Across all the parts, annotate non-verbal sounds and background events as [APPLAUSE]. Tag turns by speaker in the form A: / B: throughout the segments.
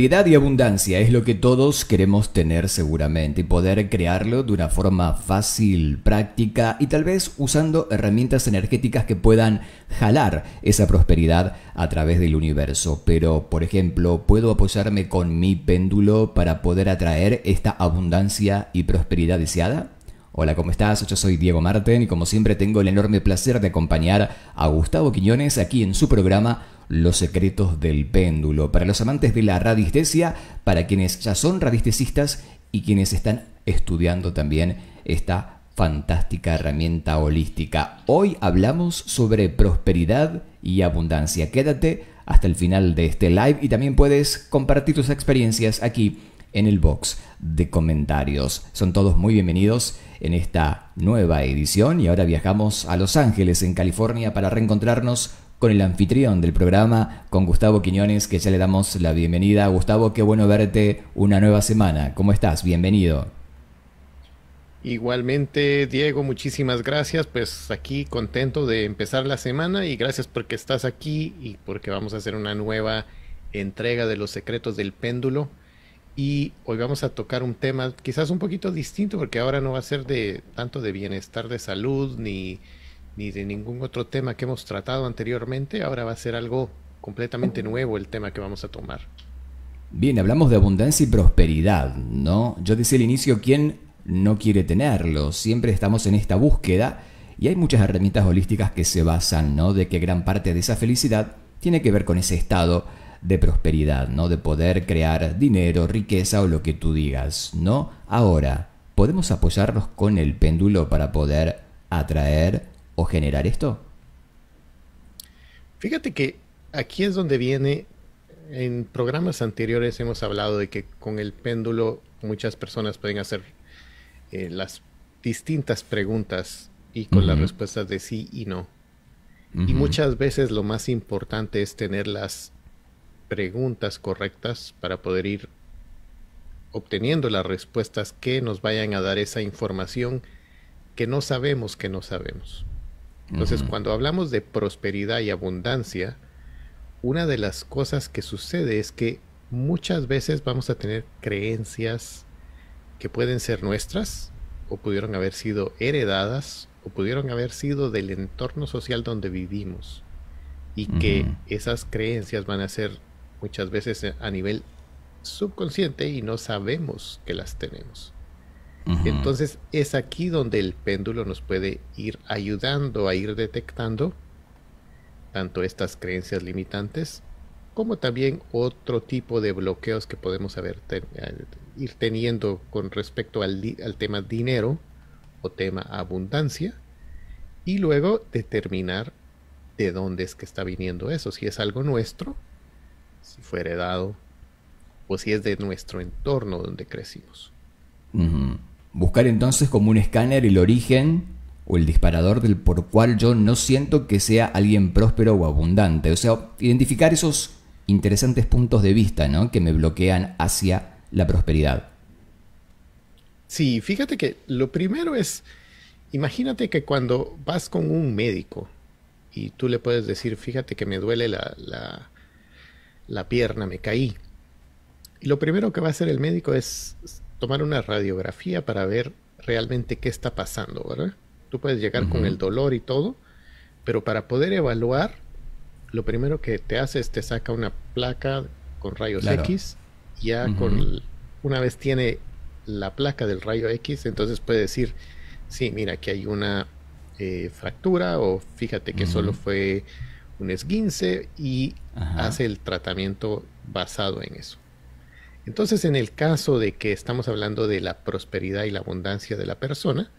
A: Prosperidad y abundancia es lo que todos queremos tener seguramente y poder crearlo de una forma fácil, práctica y tal vez usando herramientas energéticas que puedan jalar esa prosperidad a través del universo. Pero, por ejemplo, puedo apoyarme con mi péndulo para poder atraer esta abundancia y prosperidad deseada. Hola, ¿cómo estás? Yo soy Diego Marten y como siempre tengo el enorme placer de acompañar a Gustavo Quiñones aquí en su programa los secretos del péndulo, para los amantes de la radiestesia, para quienes ya son radiestesistas y quienes están estudiando también esta fantástica herramienta holística. Hoy hablamos sobre prosperidad y abundancia. Quédate hasta el final de este live y también puedes compartir tus experiencias aquí en el box de comentarios. Son todos muy bienvenidos en esta nueva edición y ahora viajamos a Los Ángeles, en California, para reencontrarnos con el anfitrión del programa, con Gustavo Quiñones, que ya le damos la bienvenida. Gustavo, qué bueno verte una nueva semana. ¿Cómo estás? Bienvenido.
B: Igualmente, Diego, muchísimas gracias. Pues aquí contento de empezar la semana y gracias porque estás aquí y porque vamos a hacer una nueva entrega de los secretos del péndulo. Y hoy vamos a tocar un tema quizás un poquito distinto porque ahora no va a ser de tanto de bienestar de salud ni ni de ningún otro tema que hemos tratado anteriormente. Ahora va a ser algo completamente nuevo el tema que vamos a tomar.
A: Bien, hablamos de abundancia y prosperidad, ¿no? Yo decía al inicio, ¿quién no quiere tenerlo? Siempre estamos en esta búsqueda y hay muchas herramientas holísticas que se basan, ¿no? De que gran parte de esa felicidad tiene que ver con ese estado de prosperidad, ¿no? De poder crear dinero, riqueza o lo que tú digas, ¿no? Ahora, podemos apoyarnos con el péndulo para poder atraer o generar esto?
B: Fíjate que aquí es donde viene, en programas anteriores hemos hablado de que con el péndulo muchas personas pueden hacer eh, las distintas preguntas y con las respuestas de sí y no. Y muchas veces lo más importante es tener las preguntas correctas para poder ir obteniendo las respuestas que nos vayan a dar esa información que no sabemos que no sabemos. Entonces, cuando hablamos de prosperidad y abundancia, una de las cosas que sucede es que muchas veces vamos a tener creencias que pueden ser nuestras o pudieron haber sido heredadas o pudieron haber sido del entorno social donde vivimos y que esas creencias van a ser muchas veces a nivel subconsciente y no sabemos que las tenemos. Entonces es aquí donde el péndulo nos puede ir ayudando a ir detectando tanto estas creencias limitantes como también otro tipo de bloqueos que podemos ir teniendo con respecto al, tema dinero o tema abundancia y luego determinar de dónde es que está viniendo eso, si es algo nuestro, si fue heredado o si es de nuestro entorno donde crecimos.
A: Buscar entonces como un escáner el origen o el disparador del por cual yo no siento que sea alguien próspero o abundante. O sea, identificar esos interesantes puntos de vista ¿no? que me bloquean hacia la prosperidad.
B: Sí, fíjate que lo primero es, imagínate que cuando vas con un médico y tú le puedes decir, fíjate que me duele la, la, la pierna, me caí. Y lo primero que va a hacer el médico es tomar una radiografía para ver realmente qué está pasando, ¿verdad? Tú puedes llegar con el dolor y todo, pero para poder evaluar, lo primero que te hace es te saca una placa con rayos X, ya con una vez tiene la placa del rayo X, entonces puede decir, sí, mira, que hay una eh, fractura o fíjate que solo fue un esguince y hace el tratamiento basado en eso. Entonces, en el caso de que estamos hablando de la prosperidad y la abundancia de la persona,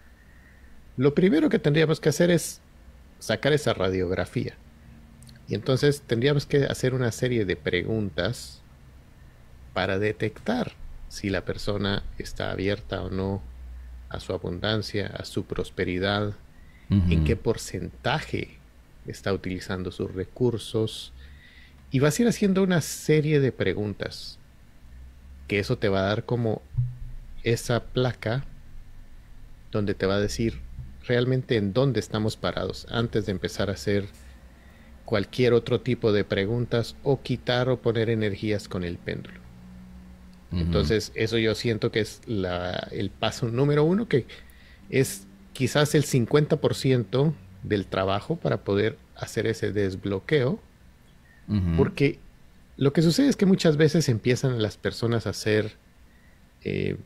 B: lo primero que tendríamos que hacer es sacar esa radiografía. Y entonces tendríamos que hacer una serie de preguntas para detectar si la persona está abierta o no a su abundancia, a su prosperidad, en qué porcentaje está utilizando sus recursos. Y va a ir haciendo una serie de preguntas que eso te va a dar como esa placa donde te va a decir realmente en dónde estamos parados antes de empezar a hacer cualquier otro tipo de preguntas o quitar o poner energías con el péndulo. Entonces, eso yo siento que es el paso número uno, que es quizás el 50% del trabajo para poder hacer ese desbloqueo, porque lo que sucede es que muchas veces empiezan las personas a hacer eh,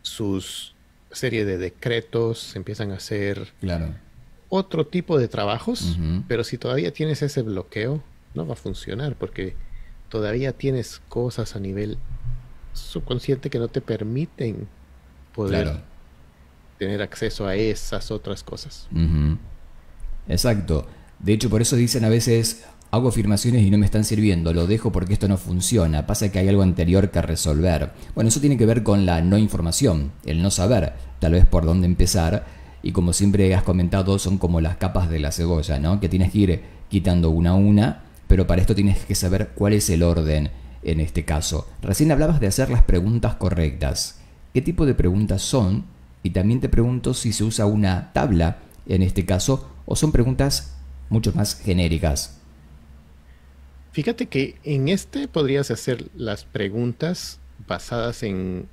B: sus serie de decretos, empiezan a hacer otro tipo de trabajos, pero si todavía tienes ese bloqueo, no va a funcionar porque todavía tienes cosas a nivel subconsciente que no te permiten poder tener acceso a esas otras cosas.
A: Exacto. De hecho, por eso dicen a veces, hago afirmaciones y no me están sirviendo, lo dejo porque esto no funciona, pasa que hay algo anterior que resolver. Bueno, eso tiene que ver con la no información, el no saber, tal vez por dónde empezar, y como siempre has comentado, son como las capas de la cebolla, ¿no? Que tienes que ir quitando una a una, pero para esto tienes que saber cuál es el orden en este caso. Recién hablabas de hacer las preguntas correctas. ¿Qué tipo de preguntas son? Y también te pregunto si se usa una tabla en este caso o son preguntas mucho más genéricas.
B: Fíjate que en este podrías hacer las preguntas basadas en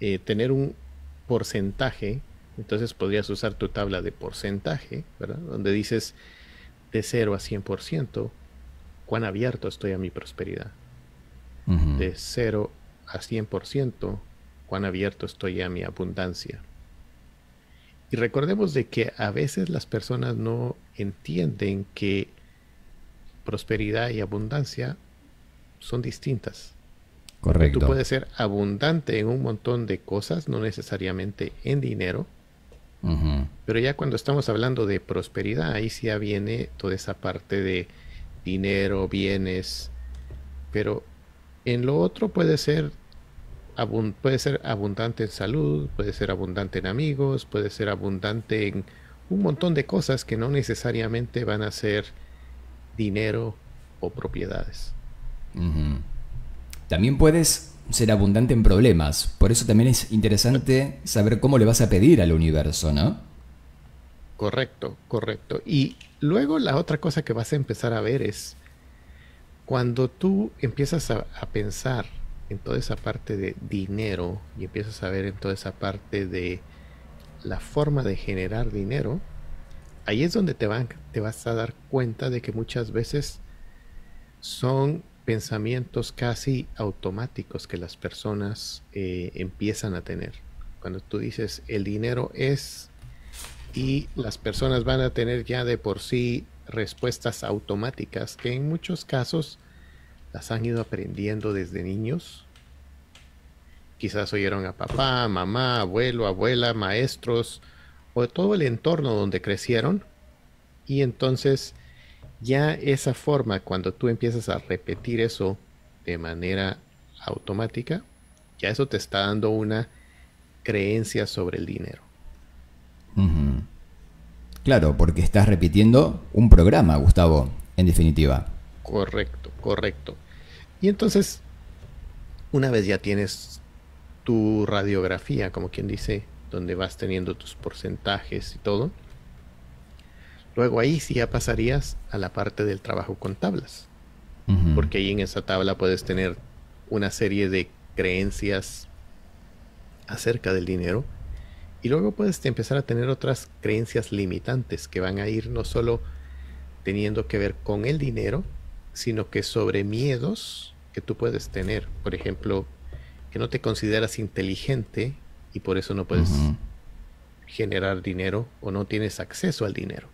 B: eh, tener un porcentaje. Entonces podrías usar tu tabla de porcentaje, ¿verdad? Donde dices de 0 a 100%, cuán abierto estoy a mi prosperidad. De 0 a 100%, cuán abierto estoy a mi abundancia. Y recordemos de que a veces las personas no entienden que prosperidad y abundancia son distintas.
A: Correcto. tú puedes
B: ser abundante en un montón de cosas, no necesariamente en dinero. Pero ya cuando estamos hablando de prosperidad, ahí sí viene toda esa parte de dinero, bienes. Pero en lo otro puede ser, puede ser abundante en salud, puede ser abundante en amigos, puede ser abundante en un montón de cosas que no necesariamente van a ser dinero o propiedades.
A: También puedes ser abundante en problemas, por eso también es interesante saber cómo le vas a pedir al universo, ¿no?
B: Correcto, correcto. Y luego la otra cosa que vas a empezar a ver es cuando tú empiezas a pensar en toda esa parte de dinero y empiezas a ver en toda esa parte de la forma de generar dinero, ahí es donde te, te vas a dar cuenta de que muchas veces son pensamientos casi automáticos que las personas eh, empiezan a tener. Cuando tú dices el dinero es y las personas van a tener ya de por sí respuestas automáticas que en muchos casos las han ido aprendiendo desde niños. Quizás oyeron a papá, mamá, abuelo, abuela, maestros, o de todo el entorno donde crecieron. Y entonces ya esa forma, cuando tú empiezas a repetir eso de manera automática, ya eso te está dando una creencia sobre el dinero.
A: Claro, porque estás repitiendo un programa, Gustavo, en definitiva.
B: Correcto, correcto. Y entonces, una vez ya tienes tu radiografía, como quien dice, donde vas teniendo tus porcentajes y todo. Luego ahí sí ya pasarías a la parte del trabajo con tablas, porque ahí en esa tabla puedes tener una serie de creencias acerca del dinero y luego puedes empezar a tener otras creencias limitantes que van a ir no solo teniendo que ver con el dinero, sino que sobre miedos que tú puedes tener. Por ejemplo, que no te consideras inteligente y por eso no puedes generar dinero o no tienes acceso al dinero.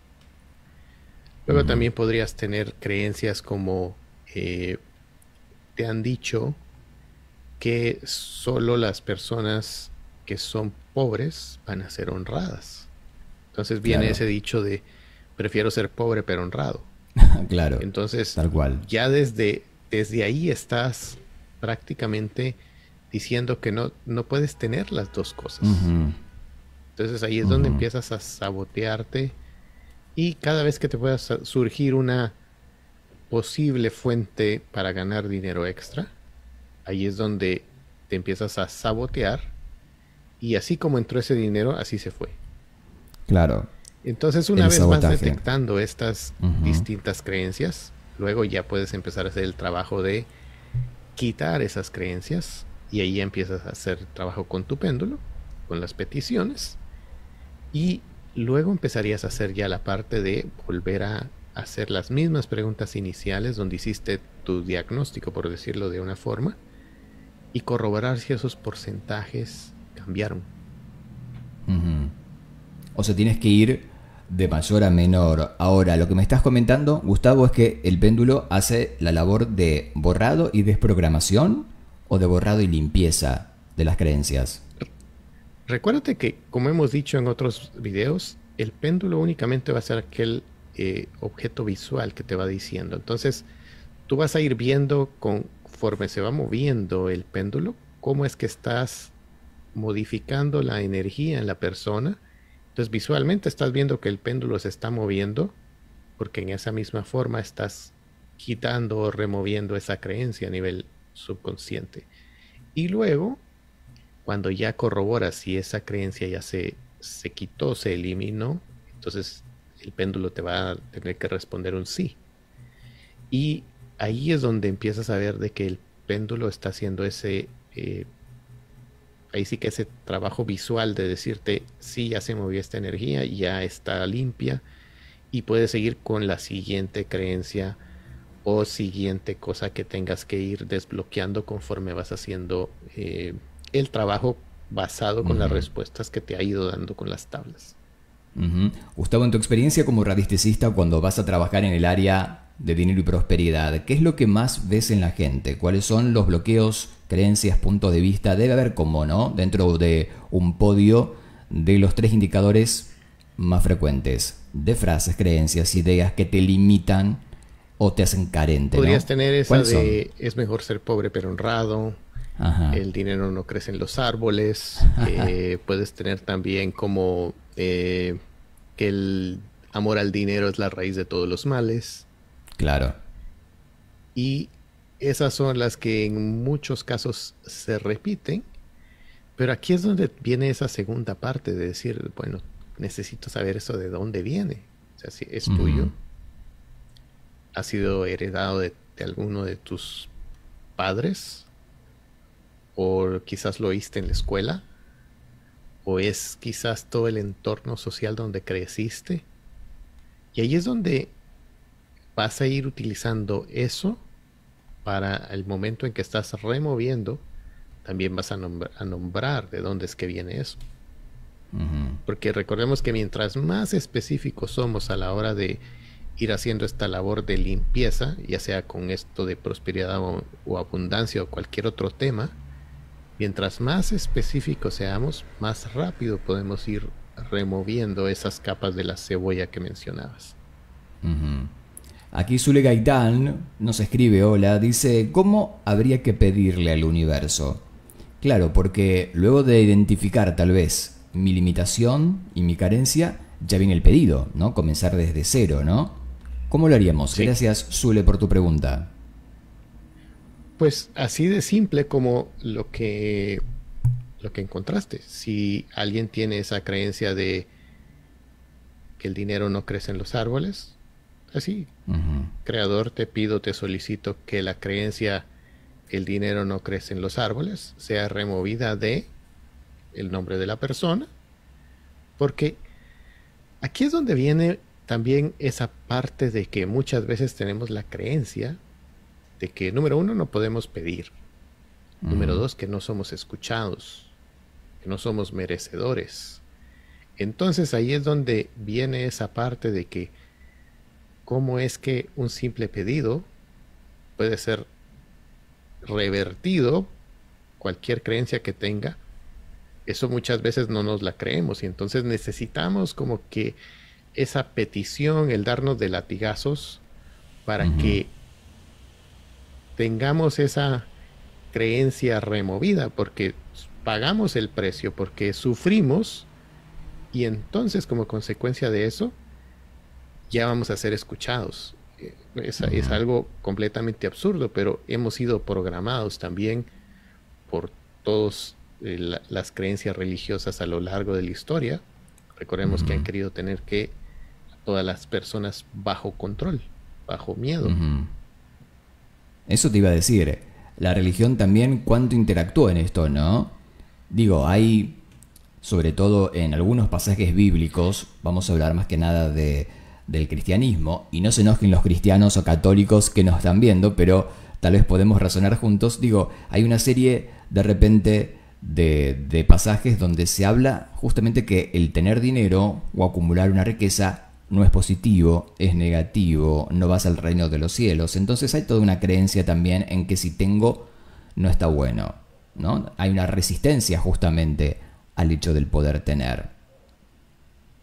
B: Luego también podrías tener creencias como eh, te han dicho que solo las personas que son pobres van a ser honradas. Entonces viene ese dicho de prefiero ser pobre pero honrado. [LAUGHS] claro. Entonces, tal cual. Ya desde, desde ahí estás prácticamente diciendo que no, no puedes tener las dos cosas. Entonces ahí es donde empiezas a sabotearte y cada vez que te pueda surgir una posible fuente para ganar dinero extra, ahí es donde te empiezas a sabotear y así como entró ese dinero, así se fue. Claro. Entonces una vez vas detectando estas distintas creencias, luego ya puedes empezar a hacer el trabajo de quitar esas creencias y ahí empiezas a hacer trabajo con tu péndulo, con las peticiones, y luego empezarías a hacer ya la parte de volver a hacer las mismas preguntas iniciales donde hiciste tu diagnóstico, por decirlo de una forma, y corroborar si esos porcentajes
A: cambiaron. O sea, tienes que ir de mayor a menor. Ahora, lo que me estás comentando, Gustavo, es que el péndulo hace la labor de borrado y desprogramación de borrado y limpieza de las creencias.
B: Recuérdate que, como hemos dicho en otros videos, el péndulo únicamente va a ser aquel eh, objeto visual que te va diciendo. Entonces, tú vas a ir viendo conforme se va moviendo el péndulo, cómo es que estás modificando la energía en la persona. Entonces, visualmente estás viendo que el péndulo se está moviendo, porque en esa misma forma estás quitando o removiendo esa creencia a nivel subconsciente. Y luego, cuando ya corrobora si esa creencia ya se, se quitó, se eliminó, entonces el péndulo te va a tener que responder un sí. Y ahí es donde empiezas a ver de que el péndulo está haciendo ese, eh, ahí sí que ese trabajo visual de decirte, sí, ya se movió esta energía, ya está limpia, y puedes seguir con la siguiente creencia o siguiente cosa que tengas que ir desbloqueando conforme vas haciendo eh, el trabajo basado con las respuestas que te ha ido dando
A: con las tablas. Gustavo, en tu experiencia como radisticista, cuando vas a trabajar en el área de dinero y prosperidad, ¿qué es lo que más ves en la gente? ¿Cuáles son los bloqueos, creencias, puntos de vista? Debe haber como, ¿no? Dentro de un podio de los tres indicadores más frecuentes, de frases, creencias, ideas que te limitan o te hacen carente. Podrías tener esa de
B: es mejor ser pobre pero honrado. El dinero no crece en los árboles. [LAUGHS] Eh, puedes tener también como eh, que el amor al dinero es la raíz de todos los males. Claro. Y esas son las que en muchos casos se repiten. Pero aquí es donde viene esa segunda parte de decir, bueno, necesito saber eso de dónde viene. O sea, si es tuyo ha sido heredado de, alguno de tus padres, o quizás lo oíste en la escuela, o es quizás todo el entorno social donde creciste. Y ahí es donde vas a ir utilizando eso para el momento en que estás removiendo, también vas a, nombrar de dónde es que viene eso. Porque recordemos que mientras más específicos somos a la hora de ir haciendo esta labor de limpieza, ya sea con esto de prosperidad o, abundancia o cualquier otro tema, mientras más específicos seamos, más rápido podemos ir removiendo esas capas de la cebolla que mencionabas.
A: Aquí Zule Gaitán nos escribe, hola, dice, ¿cómo habría que pedirle al universo? Claro, porque luego de identificar tal vez mi limitación y mi carencia, ya viene el pedido, ¿no? Comenzar desde cero, ¿no? ¿Cómo lo haríamos? Gracias, Zule, por tu pregunta.
B: Pues así de simple como lo que, lo que encontraste. Si alguien tiene esa creencia de que el dinero no crece en los árboles, así. Creador, te pido, te solicito que la creencia el dinero no crece en los árboles sea removida de el nombre de la persona, porque aquí es donde viene también esa parte de que muchas veces tenemos la creencia de que, número uno, no podemos pedir. Número dos, que no somos escuchados, que no somos merecedores. Entonces ahí es donde viene esa parte de que cómo es que un simple pedido puede ser revertido, cualquier creencia que tenga, eso muchas veces no nos la creemos y entonces necesitamos como que esa petición, el darnos de latigazos para que tengamos esa creencia removida, porque pagamos el precio, porque sufrimos y entonces como consecuencia de eso ya vamos a ser escuchados. Eh, es, algo completamente absurdo, pero hemos sido programados también por todas eh, las creencias religiosas a lo largo de la historia. Recordemos que han querido tener que todas las personas bajo control, bajo miedo.
A: Eso te iba a decir. Eh. La religión también cuánto interactúa en esto, ¿no? Digo, hay, sobre todo en algunos pasajes bíblicos, vamos a hablar más que nada de, del cristianismo, y no se enojen los cristianos o católicos que nos están viendo, pero tal vez podemos razonar juntos. Digo, hay una serie de repente de pasajes donde se habla justamente que el tener dinero o acumular una riqueza no es positivo, es negativo, no vas al reino de los cielos. Entonces hay toda una creencia también en que si tengo, no está bueno. ¿no? Hay una resistencia justamente al hecho del poder tener.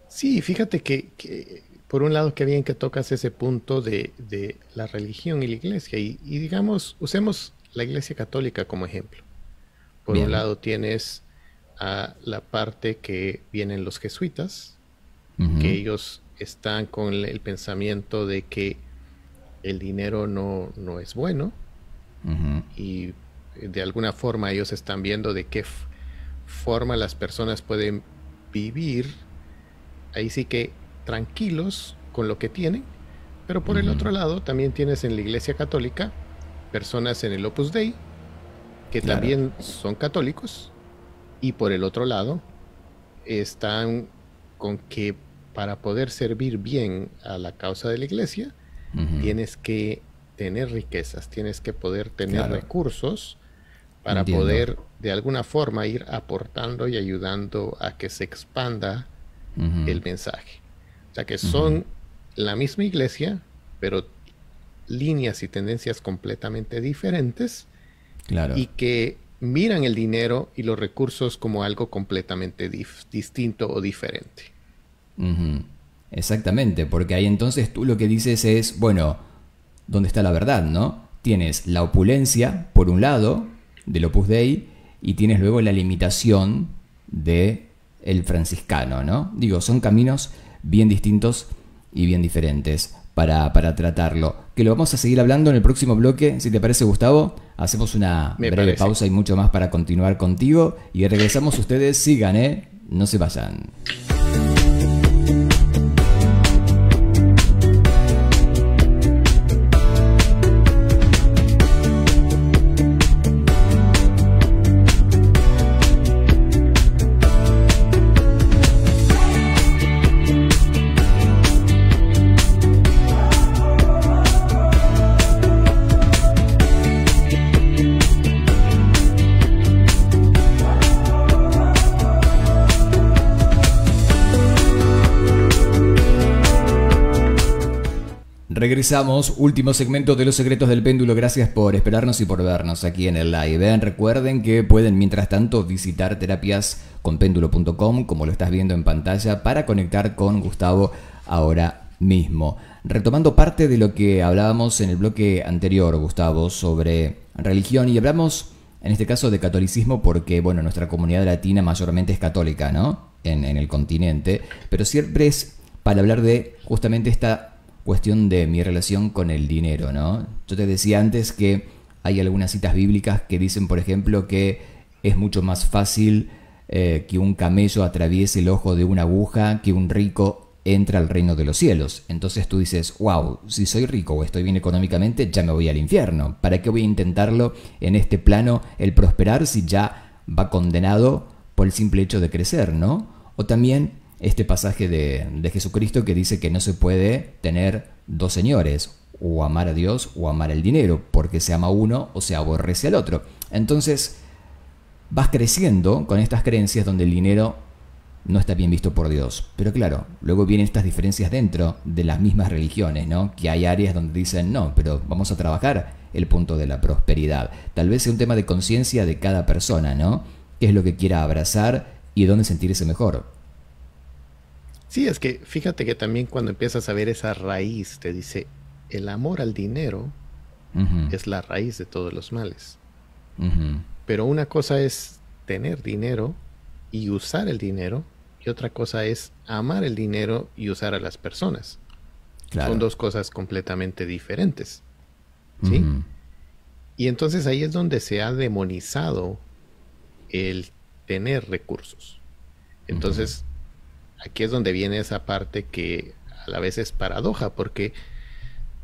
B: Sí, fíjate que, por un lado, que bien que tocas ese punto de, la religión y la iglesia. Y, digamos, usemos la iglesia católica como ejemplo. Por un lado tienes a la parte que vienen los jesuitas, que ellos están con el pensamiento de que el dinero no, es bueno y de alguna forma ellos están viendo de qué forma las personas pueden vivir ahí sí que tranquilos con lo que tienen, pero por el otro lado también tienes en la Iglesia Católica personas en el Opus Dei que también son católicos y por el otro lado están con que para poder servir bien a la causa de la iglesia, tienes que tener riquezas, tienes que poder tener recursos para poder de alguna forma ir aportando y ayudando a que se expanda el mensaje. O sea que son la misma iglesia, pero líneas y tendencias completamente diferentes y que miran el dinero y los recursos como algo completamente distinto o
A: diferente. Exactamente, porque ahí entonces tú lo que dices es, bueno, ¿dónde está la verdad, no? Tienes la opulencia, por un lado, del Opus Dei, y tienes luego la limitación de el franciscano, ¿no? Digo, son caminos bien distintos y bien diferentes para, tratarlo. Que lo vamos a seguir hablando en el próximo bloque, si te parece, Gustavo. Hacemos una breve pausa y mucho más para continuar contigo. Y regresamos ustedes, sigan, ¿eh? No se vayan. Regresamos, último segmento de Los Secretos del Péndulo. Gracias por esperarnos y por vernos aquí en el live. ¿eh? Recuerden que pueden, mientras tanto, visitar terapiasconpéndulo.com, como lo estás viendo en pantalla, para conectar con Gustavo ahora mismo. Retomando parte de lo que hablábamos en el bloque anterior, Gustavo, sobre religión, y hablamos en este caso de catolicismo porque, bueno, nuestra comunidad latina mayormente es católica, ¿no? En, en el continente, pero siempre es para hablar de justamente esta cuestión de mi relación con el dinero, ¿no? Yo te decía antes que hay algunas citas bíblicas que dicen, por ejemplo, que es mucho más fácil eh, que un camello atraviese el ojo de una aguja que un rico entre al reino de los cielos. Entonces tú dices, wow, si soy rico o estoy bien económicamente, ya me voy al infierno. ¿Para qué voy a intentarlo en este plano el prosperar si ya va condenado por el simple hecho de crecer, ¿no? O también este pasaje de, Jesucristo que dice que no se puede tener dos señores, o amar a Dios o amar el dinero, porque se ama uno o se aborrece al otro. Entonces, vas creciendo con estas creencias donde el dinero no está bien visto por Dios. Pero claro, luego vienen estas diferencias dentro de las mismas religiones, ¿no? Que hay áreas donde dicen, no, pero vamos a trabajar el punto de la prosperidad. Tal vez sea un tema de conciencia de cada persona, ¿no? ¿Qué es lo que quiera abrazar y dónde sentirse mejor?
B: Sí, es que fíjate que también cuando empiezas a ver esa raíz, te dice, el amor al dinero es la raíz de todos los males. Pero una cosa es tener dinero y usar el dinero, y otra cosa es amar el dinero y usar a las personas. Son dos cosas completamente diferentes. ¿Sí? Y entonces ahí es donde se ha demonizado el tener recursos. Entonces, aquí es donde viene esa parte que a la vez es paradoja, porque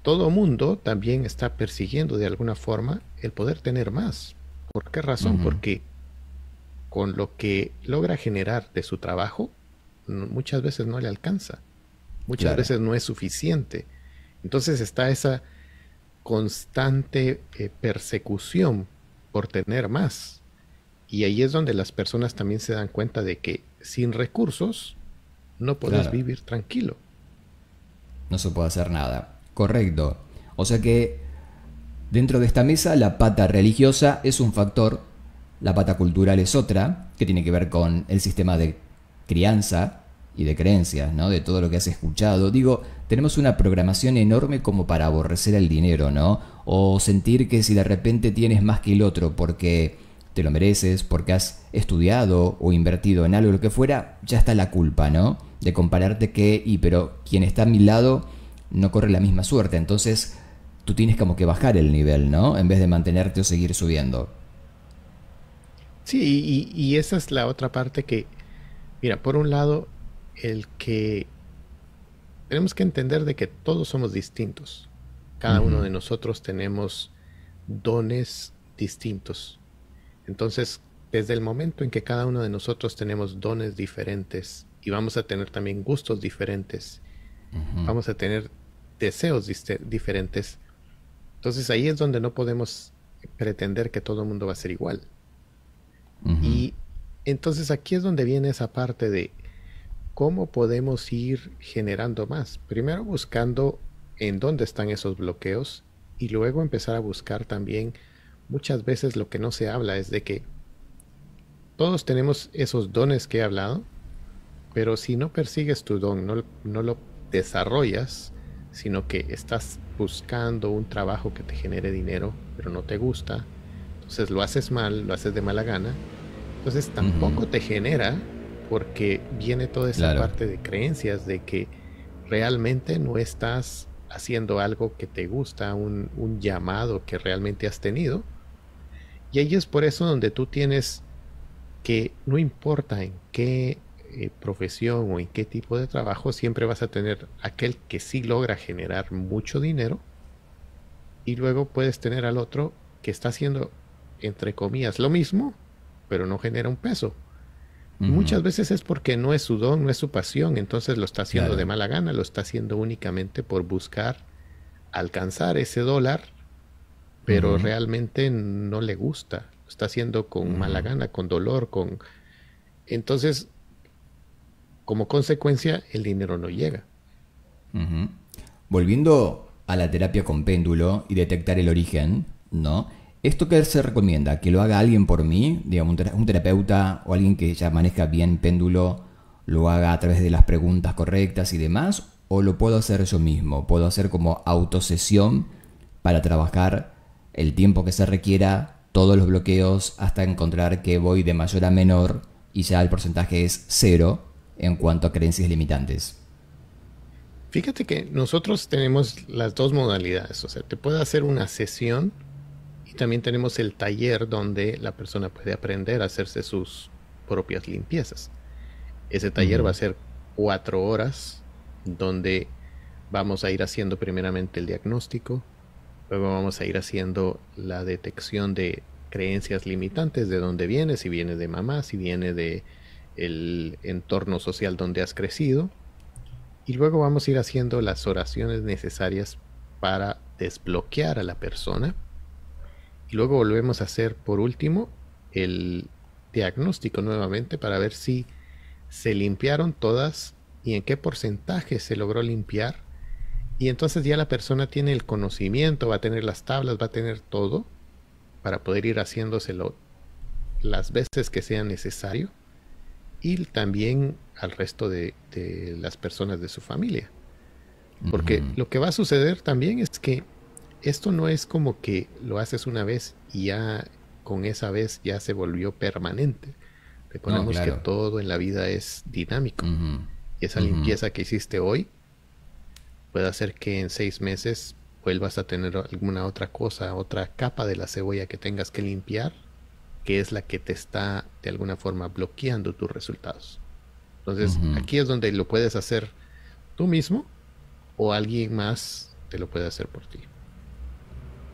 B: todo mundo también está persiguiendo de alguna forma el poder tener más. ¿Por qué razón? Porque con lo que logra generar de su trabajo, muchas veces no le alcanza, muchas veces no es suficiente. Entonces está esa constante eh, persecución por tener más. Y ahí es donde las personas también se dan cuenta de que sin recursos no podés vivir
A: tranquilo. No se puede hacer nada. Correcto. O sea que dentro de esta mesa la pata religiosa es un factor, la pata cultural es otra, que tiene que ver con el sistema de crianza y de creencias, ¿no? De todo lo que has escuchado. Digo, tenemos una programación enorme como para aborrecer el dinero, ¿no? O sentir que si de repente tienes más que el otro porque te lo mereces, porque has estudiado o invertido en algo, lo que fuera, ya está la culpa, ¿no? de compararte que, y pero quien está a mi lado no corre la misma suerte, entonces tú tienes como que bajar el nivel, ¿no? En vez de mantenerte o seguir subiendo.
B: Sí, y, esa es la otra parte que, mira, por un lado, el que tenemos que entender de que todos somos distintos. Cada uno de nosotros tenemos dones distintos. Entonces, desde el momento en que cada uno de nosotros tenemos dones diferentes, y vamos a tener también gustos diferentes, vamos a tener deseos diferentes. Entonces ahí es donde no podemos pretender que todo el mundo va a ser igual. Y entonces aquí es donde viene esa parte de cómo podemos ir generando más. Primero buscando en dónde están esos bloqueos y luego empezar a buscar también muchas veces lo que no se habla es de que todos tenemos esos dones que he hablado, pero si no persigues tu don, no, lo desarrollas, sino que estás buscando un trabajo que te genere dinero, pero no te gusta, entonces lo haces mal, lo haces de mala gana, entonces tampoco te genera porque viene toda esa parte de creencias de que realmente no estás haciendo algo que te gusta, un, un, llamado que realmente has tenido. Y ahí es por eso donde tú tienes que, no importa en qué eh, profesión o en qué tipo de trabajo, siempre vas a tener aquel que sí logra generar mucho dinero y luego puedes tener al otro que está haciendo, entre comillas, lo mismo, pero no genera un peso. Muchas veces es porque no es su don, no es su pasión, entonces lo está haciendo de mala gana, lo está haciendo únicamente por buscar alcanzar ese dólar, pero realmente no le gusta, lo está haciendo con mala gana, con dolor, con... Entonces como consecuencia, el dinero no
A: llega. Volviendo a la terapia con péndulo y detectar el origen, ¿no? ¿Esto qué se recomienda? ¿Que lo haga alguien por mí? Digamos, un, un terapeuta o alguien que ya maneja bien péndulo lo haga a través de las preguntas correctas y demás, o lo puedo hacer yo mismo, puedo hacer como autosesión para trabajar el tiempo que se requiera, todos los bloqueos, hasta encontrar que voy de mayor a menor y ya el porcentaje es cero en cuanto a creencias limitantes? Fíjate que
B: nosotros tenemos las dos modalidades, o sea, te puede hacer una sesión y también tenemos el taller donde la persona puede aprender a hacerse sus propias limpiezas. Ese taller va a ser cuatro horas donde vamos a ir haciendo primeramente el diagnóstico, luego vamos a ir haciendo la detección de creencias limitantes, de dónde viene, si viene de mamá, si viene de el entorno social donde has crecido. Y luego vamos a ir haciendo las oraciones necesarias para desbloquear a la persona. Y luego volvemos a hacer por último el diagnóstico nuevamente para ver si se limpiaron todas y en qué porcentaje se logró limpiar. Y entonces ya la persona tiene el conocimiento, va a tener las tablas, va a tener todo para poder ir haciéndoselo las veces que sea necesario y también al resto de, las personas de su familia. Porque lo que va a suceder también es que esto no es como que lo haces una vez y ya con esa vez ya se volvió permanente. Recordemos que todo en la vida es dinámico. Y esa limpieza que hiciste hoy puede hacer que en seis meses vuelvas a tener alguna otra cosa, otra capa de la cebolla que tengas que limpiar que es la que te está de alguna forma bloqueando tus resultados. Entonces, aquí es donde lo puedes hacer tú mismo o alguien más te lo puede hacer por ti.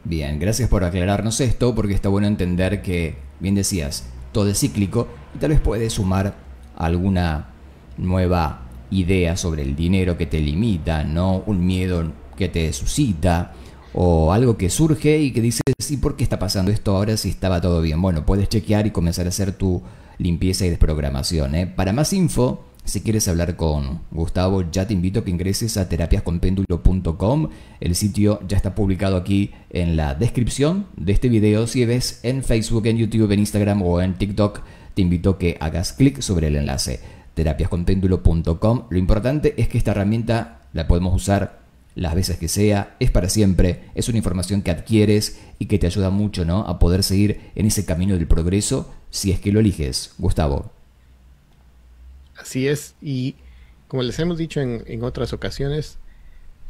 A: Bien, gracias por aclararnos esto porque está bueno entender que, bien decías, todo es cíclico y tal vez puedes sumar alguna nueva idea sobre el dinero que te limita, ¿no? Un miedo que te suscita, o algo que surge y que dices, ¿y por qué está pasando esto ahora si estaba todo bien? Bueno, puedes chequear y comenzar a hacer tu limpieza y desprogramación. ¿eh? Para más info, si quieres hablar con Gustavo, ya te invito a que ingreses a terapiasconpéndulo.com. El sitio ya está publicado aquí en la descripción de este video. Si ves en Facebook, en YouTube, en Instagram o en TikTok, te invito a que hagas clic sobre el enlace terapiasconpéndulo.com. Lo importante es que esta herramienta la podemos usar las veces que sea, es para siempre, es una información que adquieres y que te ayuda mucho ¿no? a poder seguir en ese camino del progreso si es que lo eliges, Gustavo.
B: Así es, y como les hemos dicho en, en otras ocasiones,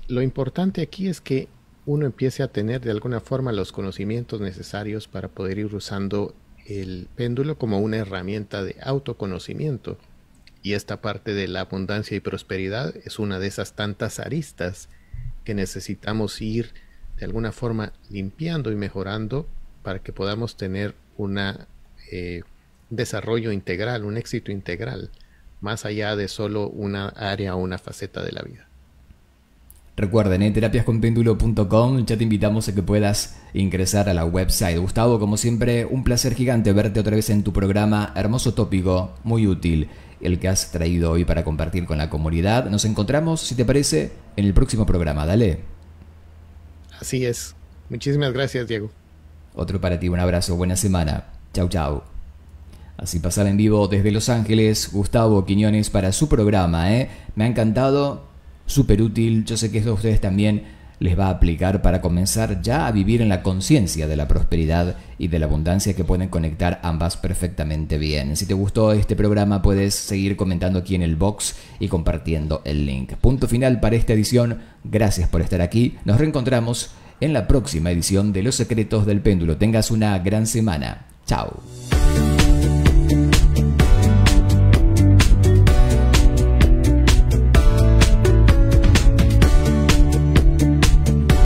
B: lo importante aquí es que uno empiece a tener de alguna forma los conocimientos necesarios para poder ir usando el péndulo como una herramienta de autoconocimiento. Y esta parte de la abundancia y prosperidad es una de esas tantas aristas que necesitamos ir de alguna forma limpiando y mejorando para que podamos tener un eh, desarrollo integral, un éxito integral, más allá de solo una área o una faceta de la vida.
A: Recuerden, en eh, terapiasconpéndulo.com ya te invitamos a que puedas ingresar a la website. Gustavo, como siempre, un placer gigante verte otra vez en tu programa. Hermoso tópico, muy útil, el que has traído hoy para compartir con la comunidad. Nos encontramos, si te parece, en el próximo programa. Dale.
B: Así es. Muchísimas gracias, Diego.
A: Otro para ti, un abrazo, buena semana. Chau, chau. Así pasar en vivo desde Los Ángeles, Gustavo Quiñones para su programa, eh. Me ha encantado súper útil, yo sé que esto a ustedes también les va a aplicar para comenzar ya a vivir en la conciencia de la prosperidad y de la abundancia que pueden conectar ambas perfectamente bien. Si te gustó este programa puedes seguir comentando aquí en el box y compartiendo el link. Punto final para esta edición, gracias por estar aquí, nos reencontramos en la próxima edición de Los Secretos del Péndulo. Tengas una gran semana, chao.